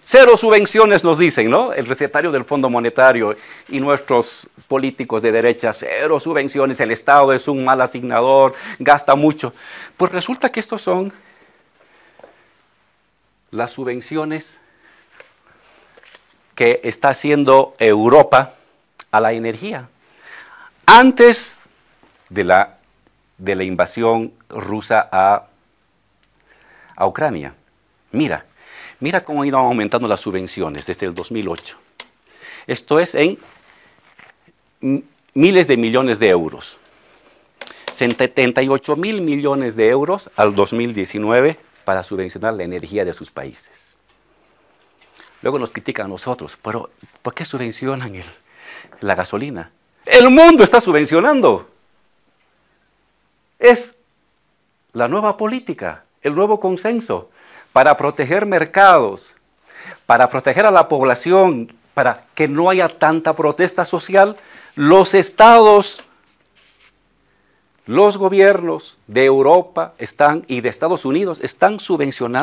Cero subvenciones nos dicen, ¿no? El recetario del Fondo Monetario y nuestros políticos de derecha, cero subvenciones, el Estado es un mal asignador, gasta mucho. Pues resulta que estos son las subvenciones que está haciendo Europa a la energía. Antes de la, invasión rusa a Ucrania. Mira, Mira cómo han ido aumentando las subvenciones desde el 2008. Esto es en miles de millones de euros. 78 mil millones de euros al 2019 para subvencionar la energía de sus países. Luego nos critican a nosotros, pero ¿por qué subvencionan la gasolina? El mundo está subvencionando. Es la nueva política, el nuevo consenso para proteger mercados, para proteger a la población, para que no haya tanta protesta social, los estados, los gobiernos de Europa están y de Estados Unidos están subvencionando